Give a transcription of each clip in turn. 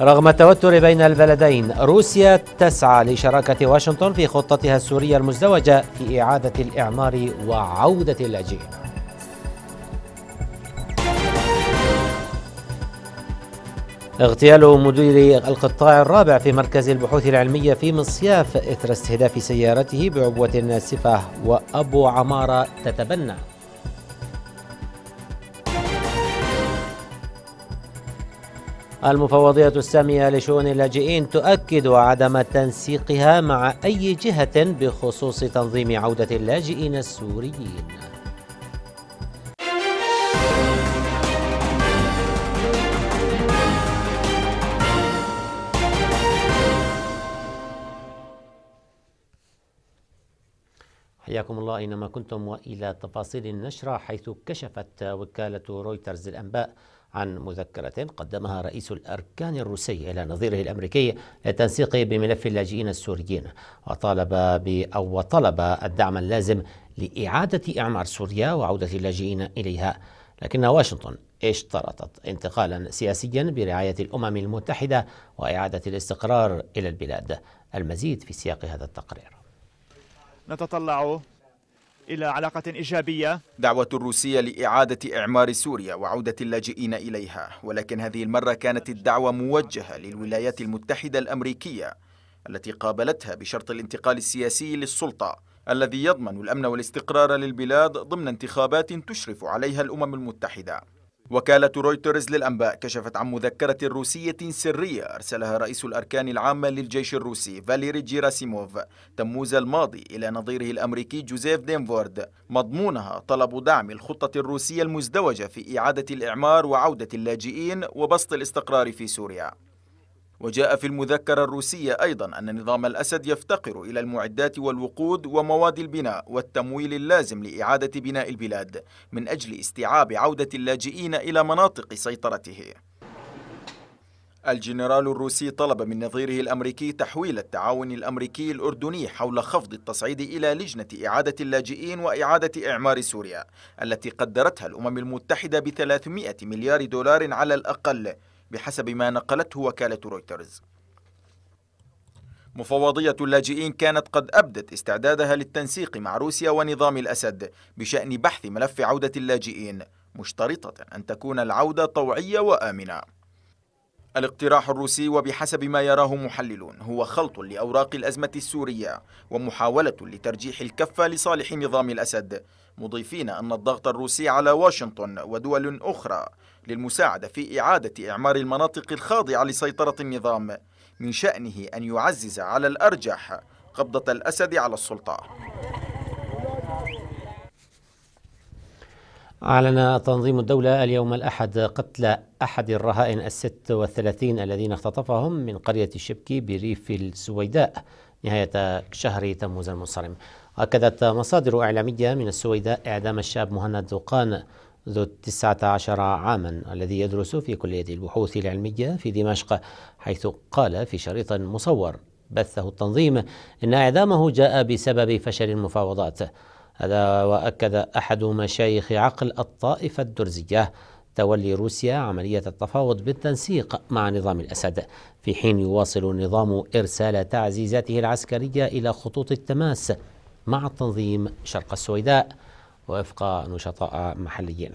رغم التوتر بين البلدين روسيا تسعى لشراكة واشنطن في خطتها السورية المزدوجة في إعادة الإعمار وعودة اللاجئين اغتيال مدير القطاع الرابع في مركز البحوث العلمية في مصياف إثر استهداف سيارته بعبوة ناسفة وأبو عمارة تتبنى المفوضية السامية لشؤون اللاجئين تؤكد عدم تنسيقها مع أي جهة بخصوص تنظيم عودة اللاجئين السوريين حياكم الله اينما كنتم والى تفاصيل النشره حيث كشفت وكاله رويترز الانباء عن مذكرة قدمها رئيس الأركان الروسي إلى نظيره الأمريكي للتنسيق بملف اللاجئين السوريين وطالب أو طلب الدعم اللازم لإعادة إعمار سوريا وعودة اللاجئين إليها لكن واشنطن اشترطت انتقالا سياسيا برعاية الأمم المتحدة وإعادة الاستقرار إلى البلاد المزيد في سياق هذا التقرير نتطلع إلى علاقة إيجابية دعوة الروسية لإعادة إعمار سوريا وعودة اللاجئين إليها ولكن هذه المرة كانت الدعوة موجهة للولايات المتحدة الأمريكية التي قابلتها بشرط الانتقال السياسي للسلطة الذي يضمن الأمن والاستقرار للبلاد ضمن انتخابات تشرف عليها الأمم المتحدة وكالة رويترز للأنباء كشفت عن مذكرة روسية سرية أرسلها رئيس الأركان العامة للجيش الروسي فاليري جيراسيموف تموز الماضي إلى نظيره الأمريكي جوزيف دينفورد مضمونها طلب دعم الخطة الروسية المزدوجة في إعادة الإعمار وعودة اللاجئين وبسط الاستقرار في سوريا وجاء في المذكرة الروسية أيضا أن نظام الأسد يفتقر إلى المعدات والوقود ومواد البناء والتمويل اللازم لإعادة بناء البلاد من أجل استيعاب عودة اللاجئين إلى مناطق سيطرته الجنرال الروسي طلب من نظيره الأمريكي تحويل التعاون الأمريكي الأردني حول خفض التصعيد إلى لجنة إعادة اللاجئين وإعادة إعمار سوريا التي قدرتها الأمم المتحدة ب 300 مليار دولار على الأقل بحسب ما نقلته وكالة رويترز مفوضية اللاجئين كانت قد أبدت استعدادها للتنسيق مع روسيا ونظام الأسد بشأن بحث ملف عودة اللاجئين مشترطة أن تكون العودة طوعية وآمنة الاقتراح الروسي وبحسب ما يراه محللون هو خلط لأوراق الأزمة السورية ومحاولة لترجيح الكفة لصالح نظام الأسد مضيفين أن الضغط الروسي على واشنطن ودول أخرى للمساعدة في إعادة إعمار المناطق الخاضعة لسيطرة النظام من شأنه أن يعزز على الأرجح قبضة الأسد على السلطة أعلن تنظيم الدولة اليوم الأحد قتل أحد الرهائن الست والثلاثين الذين اختطفهم من قرية الشبكي بريف السويداء نهاية شهر تموز المنصرم أكدت مصادر إعلامية من السويداء إعدام الشاب مهند دوقان ذو التسعة عشر عاما الذي يدرس في كلية البحوث العلمية في دمشق حيث قال في شريط مصور بثه التنظيم إن إعدامه جاء بسبب فشل المفاوضات هذا وأكد أحد مشايخ عقل الطائفة الدرزية تولي روسيا عملية التفاوض بالتنسيق مع نظام الأسد في حين يواصل النظام إرسال تعزيزاته العسكرية إلى خطوط التماس مع التنظيم شرق السويداء وفق نشطاء محليين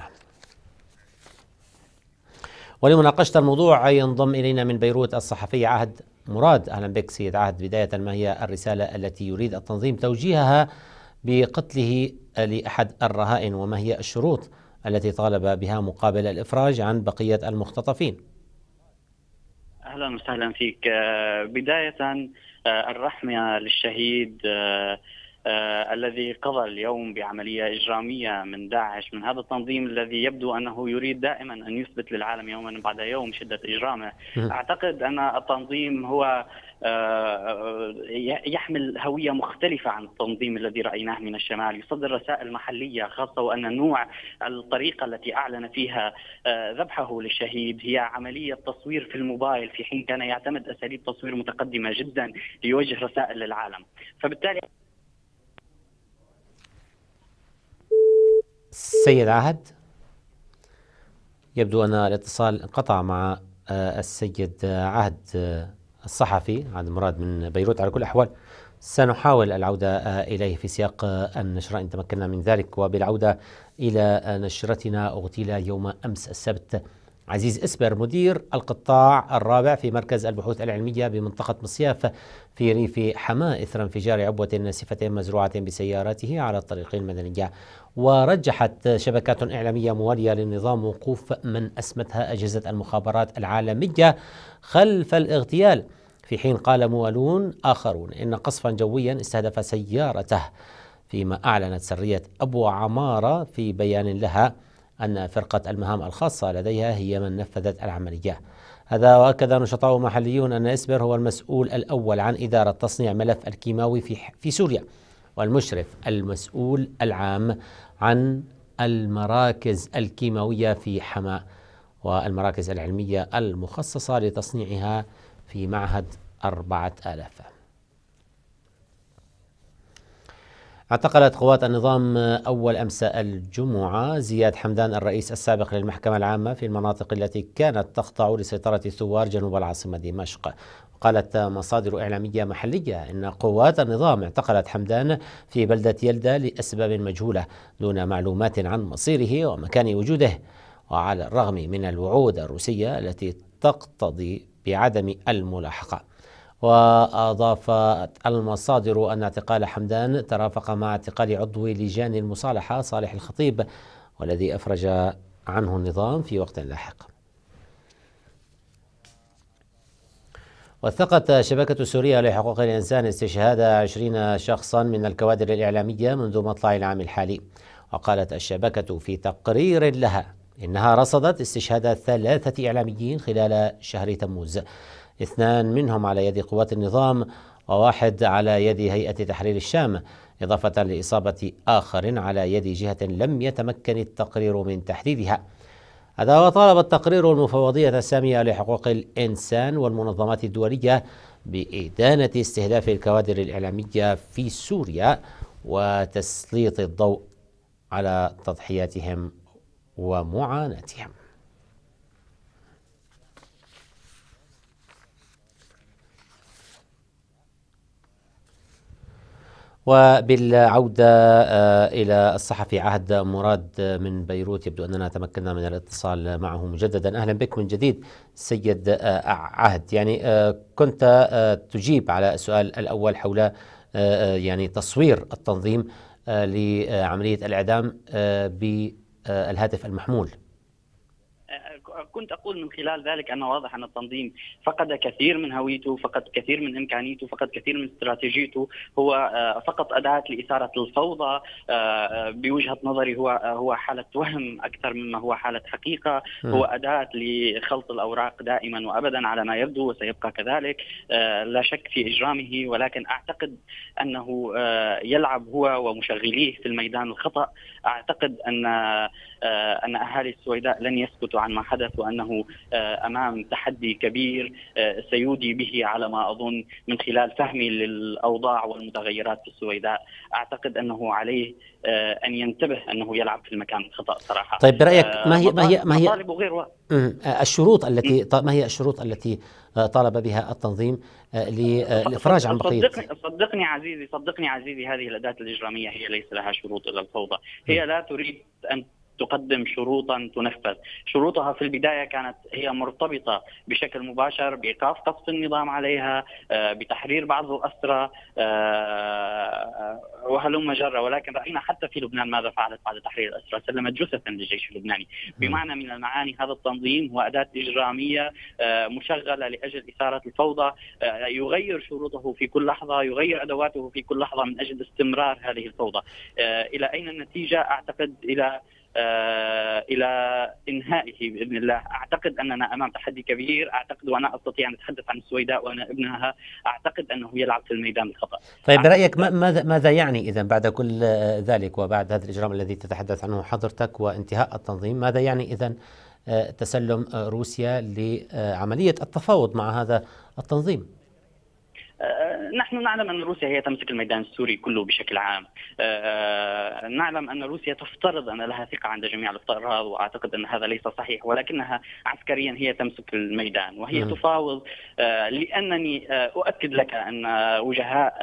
ولمناقشة الموضوع ينضم إلينا من بيروت الصحفي عهد مراد أهلا بك سيد عهد بداية ما هي الرسالة التي يريد التنظيم توجيهها بقتله لأحد الرهائن وما هي الشروط التي طالب بها مقابل الإفراج عن بقية المختطفين أهلا وسهلا فيك آه، بداية آه، الرحمة للشهيد آه، آه الذي قضى اليوم بعملية إجرامية من داعش من هذا التنظيم الذي يبدو أنه يريد دائما أن يثبت للعالم يوما بعد يوم شدة إجرامه أعتقد أن التنظيم هو آه،, آه يحمل هوية مختلفة عن التنظيم الذي رأيناه من الشمال يصدر رسائل محلية خاصة وأن نوع الطريقة التي أعلن فيها آه ذبحه للشهيد هي عملية تصوير في الموبايل في حين كان يعتمد أساليب تصوير متقدمة جدا ليوجه رسائل للعالم فبالتالي السيد عهد يبدو أن الاتصال انقطع مع آه، السيد عهد آه، الصحفي عهد مراد من بيروت على كل الأحوال سنحاول العودة آه، إليه في سياق النشرة إن تمكنا من ذلك وبالعودة إلى نشرتنا اغتيل يوم أمس السبت عزيز إسبر مدير القطاع الرابع في مركز البحوث العلمية بمنطقة مصياف في ريف حماة إثر انفجار عبوة ناسفة مزروعة بسيارته على الطريق المدنية ورجحت شبكات إعلامية موالية للنظام وقوف من أسمتها أجهزة المخابرات العالمية خلف الاغتيال في حين قال موالون آخرون إن قصفا جويا استهدف سيارته فيما أعلنت سرية أبو عمارة في بيان لها أن فرقة المهام الخاصة لديها هي من نفذت العملية هذا وأكد نشطاء محليون أن إسبر هو المسؤول الأول عن إدارة تصنيع ملف الكيماوي في, في سوريا والمشرف المسؤول العام عن المراكز الكيماوية في حماة والمراكز العلمية المخصصة لتصنيعها في معهد أربعة آلاف اعتقلت قوات النظام أول أمس الجمعة زياد حمدان الرئيس السابق للمحكمة العامة في المناطق التي كانت تخضع لسيطرة الثوار جنوب العاصمة دمشق قالت مصادر إعلامية محلية إن قوات النظام اعتقلت حمدان في بلدة يلدا لأسباب مجهولة دون معلومات عن مصيره ومكان وجوده وعلى الرغم من الوعود الروسية التي تقتضي بعدم الملاحقة وأضافت المصادر أن اعتقال حمدان ترافق مع اعتقال عضو لجان المصالحة صالح الخطيب والذي أفرج عنه النظام في وقت لاحق وثقت شبكة سوريا لحقوق الإنسان استشهاد 20 شخصا من الكوادر الإعلامية منذ مطلع العام الحالي وقالت الشبكة في تقرير لها إنها رصدت استشهاد ثلاثة إعلاميين خلال شهر تموز اثنان منهم على يد قوات النظام وواحد على يد هيئة تحرير الشام إضافة لإصابة آخر على يد جهة لم يتمكن التقرير من تحديدها هذا وطالب التقرير المفوضية السامية لحقوق الإنسان والمنظمات الدولية بإدانة استهداف الكوادر الإعلامية في سوريا وتسليط الضوء على تضحياتهم ومعاناتهم وبالعودة آه، إلى الصحفي عهد مراد من بيروت يبدو أننا تمكنا من الاتصال معه مجددا أهلا بك من جديد سيد آه، عهد يعني آه، كنت تجيب على السؤال الأول حول يعني تصوير التنظيم لعملية الإعدام بالهاتف المحمول كنت اقول من خلال ذلك انه واضح ان التنظيم فقد كثير من هويته، فقد كثير من امكانيته، فقد كثير من استراتيجيته، هو آه، فقط اداه لاثاره الفوضى آه، بوجهه نظري هو آه، هو حاله وهم اكثر مما هو حاله حقيقه، هو اداه لخلط الاوراق دائما وابدا على ما يبدو وسيبقى كذلك، لا شك في اجرامه ولكن اعتقد انه يلعب هو ومشغليه في الميدان الخطا، اعتقد ان ان اهالي السويداء لن يسكتوا عن ما حدث الحدث وانه آه، امام تحدي كبير آه، سيودي به على ما اظن من خلال فهمي للاوضاع والمتغيرات في السويداء، اعتقد انه عليه آه، ان ينتبه انه يلعب في المكان الخطا صراحه. طيب برايك ما هي ما هي ما هي غير الشروط التي ما هي الشروط التي طالب بها التنظيم للافراج عن بقيه صدقني صدقني عزيزي صدقني عزيزي هذه الاداه الاجراميه هي ليس لها شروط الا الفوضى، هي لا تريد ان تقدم شروطا تنفذ شروطها في البداية كانت هي مرتبطة بشكل مباشر بإيقاف قصف النظام عليها آه، بتحرير بعض الأسرى آه، آه، وهلم جرة ولكن رأينا حتى في لبنان ماذا فعلت بعد تحرير الأسرى سلمت جثثا للجيش اللبناني بمعنى من المعاني هذا التنظيم هو أداة إجرامية مشغلة لأجل إثارة الفوضى يغير شروطه في كل لحظة يغير أدواته في كل لحظة من أجل استمرار هذه الفوضى إلى أين النتيجة أعتقد إلى آه، الى انهائه باذن الله، اعتقد اننا امام تحدي كبير، اعتقد وانا استطيع ان اتحدث عن السويداء وانا ابنها، اعتقد انه يلعب في الميدان الخطا. طيب برايك ماذا ماذا يعني اذا بعد كل ذلك وبعد هذا الاجرام الذي تتحدث عنه حضرتك وانتهاء التنظيم، ماذا يعني اذا آه، تسلم آه، روسيا لعمليه التفاوض مع هذا التنظيم؟ نحن نعلم أن روسيا هي تمسك الميدان السوري كله بشكل عام آه، نعلم أن روسيا تفترض أن لها ثقة عند جميع الافتراض وأعتقد أن هذا ليس صحيح ولكنها عسكريا هي تمسك الميدان وهي نعم. تفاوض آه، لأنني آه، أؤكد لك أن وجهاء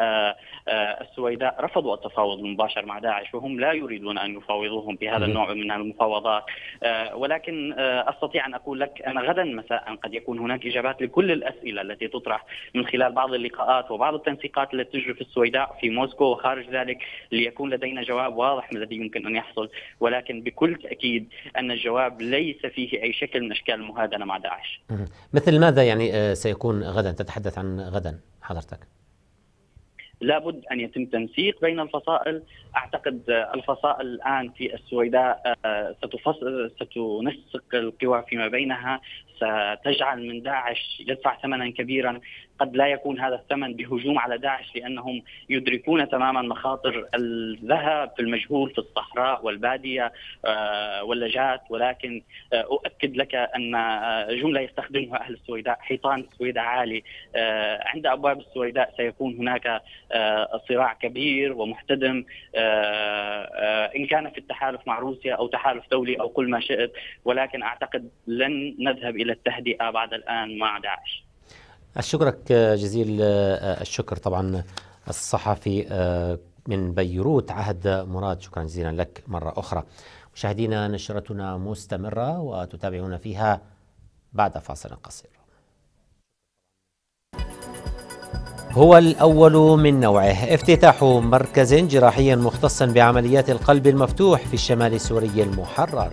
آه، السويداء رفضوا التفاوض المباشر مع داعش وهم لا يريدون ان يفاوضوهم بهذا النوع من المفاوضات آه، ولكن آه، استطيع ان اقول لك ان غدا مساء قد يكون هناك اجابات لكل الاسئله التي تطرح من خلال بعض اللقاءات وبعض التنسيقات التي تجري في السويداء في موسكو وخارج ذلك ليكون لدينا جواب واضح الذي يمكن ان يحصل ولكن بكل تاكيد ان الجواب ليس فيه اي شكل من اشكال المهادنه مع داعش. مثل ماذا يعني سيكون غدا تتحدث عن غدا حضرتك؟ لابد ان يتم تنسيق بين الفصائل، اعتقد الفصائل الان في السويداء آه، ستنسق القوى فيما بينها، ستجعل من داعش يدفع ثمنا كبيرا قد لا يكون هذا الثمن بهجوم على داعش لانهم يدركون تماما مخاطر الذهب في المجهول في الصحراء والباديه آه، واللجات ولكن آه، اؤكد لك ان آه، جمله يستخدمها اهل السويداء حيطان السويداء عالي عند ابواب السويداء سيكون هناك صراع كبير ومحتدم ان كان في التحالف مع روسيا او تحالف دولي او كل ما شئت ولكن اعتقد لن نذهب الى التهدئه بعد الان مع داعش أشكرك جزيل آه، آه، الشكر طبعا الصحفي آه، من بيروت عهد مراد شكرا جزيلا لك مرة أخرى مشاهدينا نشرتنا مستمرة وتتابعون فيها بعد فاصل قصير هو الأول من نوعه افتتاح مركز جراحي مختص بعمليات القلب المفتوح في الشمال السوري المحرر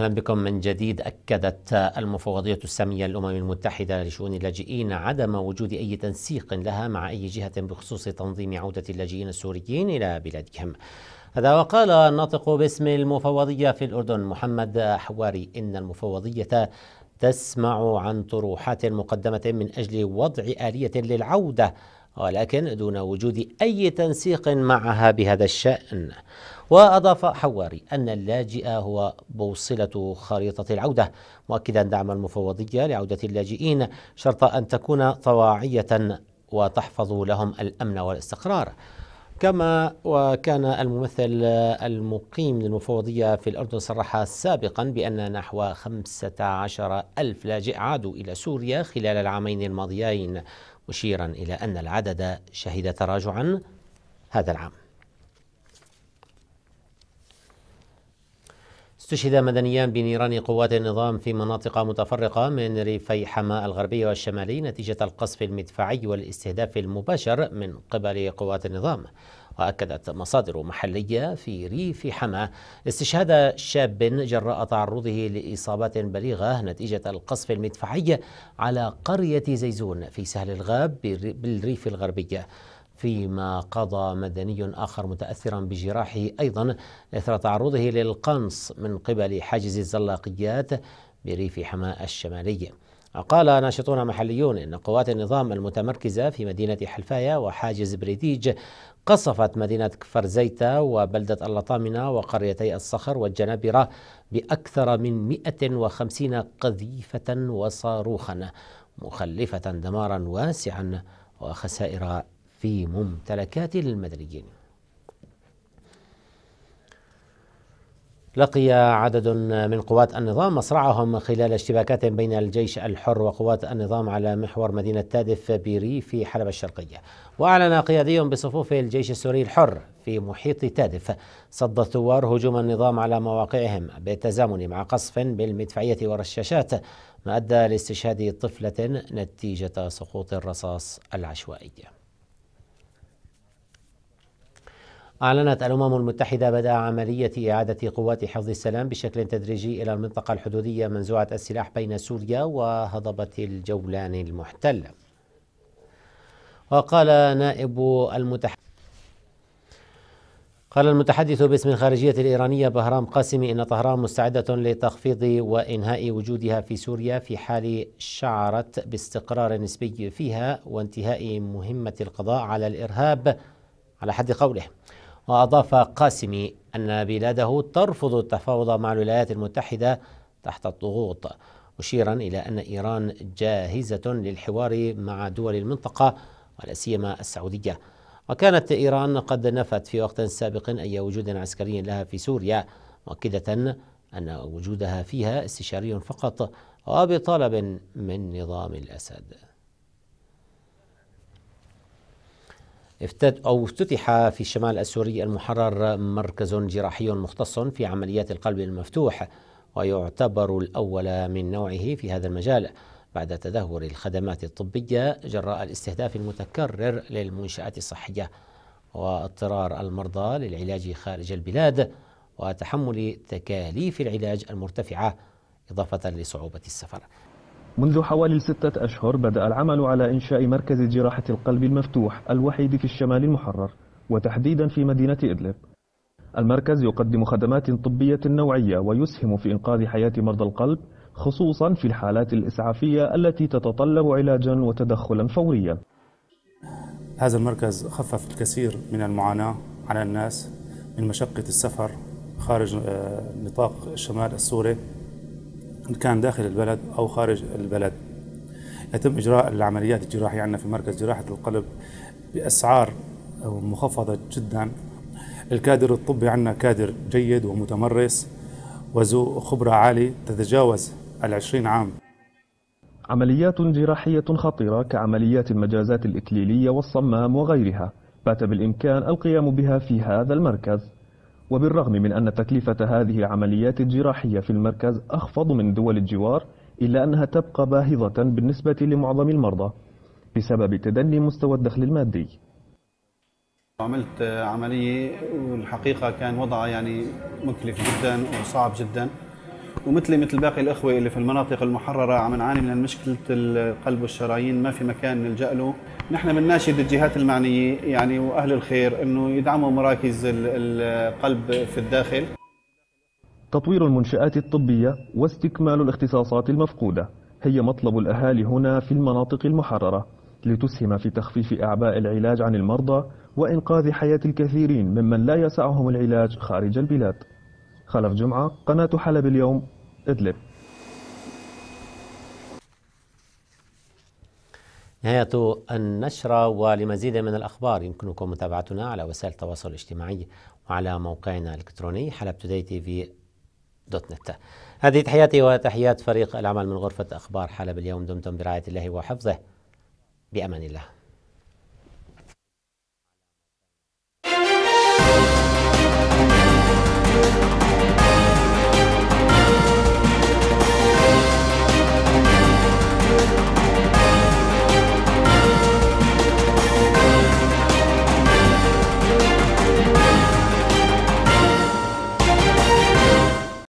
اهلا بكم من جديد اكدت المفوضيه الساميه للامم المتحده لشؤون اللاجئين عدم وجود اي تنسيق لها مع اي جهه بخصوص تنظيم عوده اللاجئين السوريين الى بلادهم هذا وقال الناطق باسم المفوضيه في الاردن محمد حواري ان المفوضيه تسمع عن طروحات مقدمه من اجل وضع اليه للعوده ولكن دون وجود اي تنسيق معها بهذا الشان وأضاف حواري أن اللاجئ هو بوصلة خريطة العودة مؤكدا دعم المفوضية لعودة اللاجئين شرط أن تكون طواعية وتحفظ لهم الأمن والاستقرار كما وكان الممثل المقيم للمفوضية في الأردن صرح سابقا بأن نحو 15 ألف لاجئ عادوا إلى سوريا خلال العامين الماضيين مشيرا إلى أن العدد شهد تراجعا هذا العام استشهد مدنيان بنيران قوات النظام في مناطق متفرقة من ريفي حماة الغربي والشمالي نتيجة القصف المدفعي والاستهداف المباشر من قبل قوات النظام وأكدت مصادر محلية في ريف حماة استشهاد شاب جراء تعرضه لإصابات بليغة نتيجة القصف المدفعي على قرية زيزون في سهل الغاب بالريف الغربي فيما قضى مدني آخر متأثرا بجراحه أيضا إثر تعرضه للقنص من قبل حاجز الزلاقيات بريف حماة الشمالي قال ناشطون محليون إن قوات النظام المتمركزة في مدينة حلفاية وحاجز بريديج قصفت مدينة كفر زيتا وبلدة اللطامنة وقريتي الصخر والجنابرة بأكثر من 150 قذيفة وصاروخا مخلفة دمارا واسعا وخسائر في ممتلكات للمدنيين لقي عدد من قوات النظام مصرعهم خلال اشتباكات بين الجيش الحر وقوات النظام على محور مدينة تادف بيري في حلب الشرقية وأعلن قيادي بصفوف الجيش السوري الحر في محيط تادف صد الثوار هجوم النظام على مواقعهم بالتزامن مع قصف بالمدفعية والرشاشات ما أدى لاستشهاد طفلة نتيجة سقوط الرصاص العشوائي أعلنت الأمم المتحدة بدء عملية إعادة قوات حفظ السلام بشكل تدريجي إلى المنطقة الحدودية منزوعة السلاح بين سوريا وهضبة الجولان المحتلة. وقال نائب المتحدث قال المتحدث باسم الخارجية الإيرانية بهرام قاسمي إن طهران مستعدة لتخفيض وإنهاء وجودها في سوريا في حال شعرت باستقرار نسبي فيها وانتهاء مهمة القضاء على الإرهاب على حد قوله وأضاف قاسمي أن بلاده ترفض التفاوض مع الولايات المتحدة تحت الضغوط مشيرا إلى أن إيران جاهزة للحوار مع دول المنطقة ولا سيما السعودية وكانت إيران قد نفت في وقت سابق أي وجود عسكري لها في سوريا مؤكدة أن وجودها فيها استشاري فقط وبطلب من نظام الأسد افتت أو افتتح في الشمال السوري المحرر مركز جراحي مختص في عمليات القلب المفتوح ويعتبر الأول من نوعه في هذا المجال بعد تدهور الخدمات الطبية جراء الاستهداف المتكرر للمنشآت الصحية واضطرار المرضى للعلاج خارج البلاد وتحمل تكاليف العلاج المرتفعة إضافة لصعوبة السفر منذ حوالي ستة أشهر بدأ العمل على إنشاء مركز جراحة القلب المفتوح الوحيد في الشمال المحرر وتحديدا في مدينة إدلب المركز يقدم خدمات طبية نوعية ويسهم في إنقاذ حياة مرضى القلب خصوصا في الحالات الإسعافية التي تتطلب علاجا وتدخلا فوريا هذا المركز خفف الكثير من المعاناة على الناس من مشقة السفر خارج آه، نطاق الشمال السوري إن كان داخل البلد أو خارج البلد يتم إجراء العمليات الجراحية عندنا في مركز جراحة القلب بأسعار مخفضة جدا الكادر الطبي عندنا كادر جيد ومتمرس وذو خبرة عالية تتجاوز ال عام عمليات جراحية خطيرة كعمليات المجازات الإكليلية والصمام وغيرها بات بالإمكان القيام بها في هذا المركز وبالرغم من أن تكلفة هذه العمليات الجراحية في المركز أخفض من دول الجوار إلا أنها تبقى باهظة بالنسبة لمعظم المرضى بسبب تدني مستوى الدخل المادي عملت عملية والحقيقة كان وضعها يعني مكلف جدا وصعب جدا ومثلي مثل باقي الاخوه اللي في المناطق المحرره عم نعاني من مشكله القلب والشرايين ما في مكان نلجا له نحن بنناشد الجهات المعنيه يعني واهل الخير انه يدعموا مراكز القلب في الداخل تطوير المنشآت الطبية واستكمال الاختصاصات المفقودة هي مطلب الأهالي هنا في المناطق المحررة لتسهم في تخفيف أعباء العلاج عن المرضى وإنقاذ حياة الكثيرين ممن لا يسعهم العلاج خارج البلاد خلف جمعة قناة حلب اليوم إدلب نهاية النشرة ولمزيد من الأخبار يمكنكم متابعتنا على وسائل التواصل الاجتماعي وعلى موقعنا الإلكتروني حلب توداي تي في دوت نت هذه تحياتي وتحيات فريق العمل من غرفة أخبار حلب اليوم دمتم برعاية الله وحفظه بأمان الله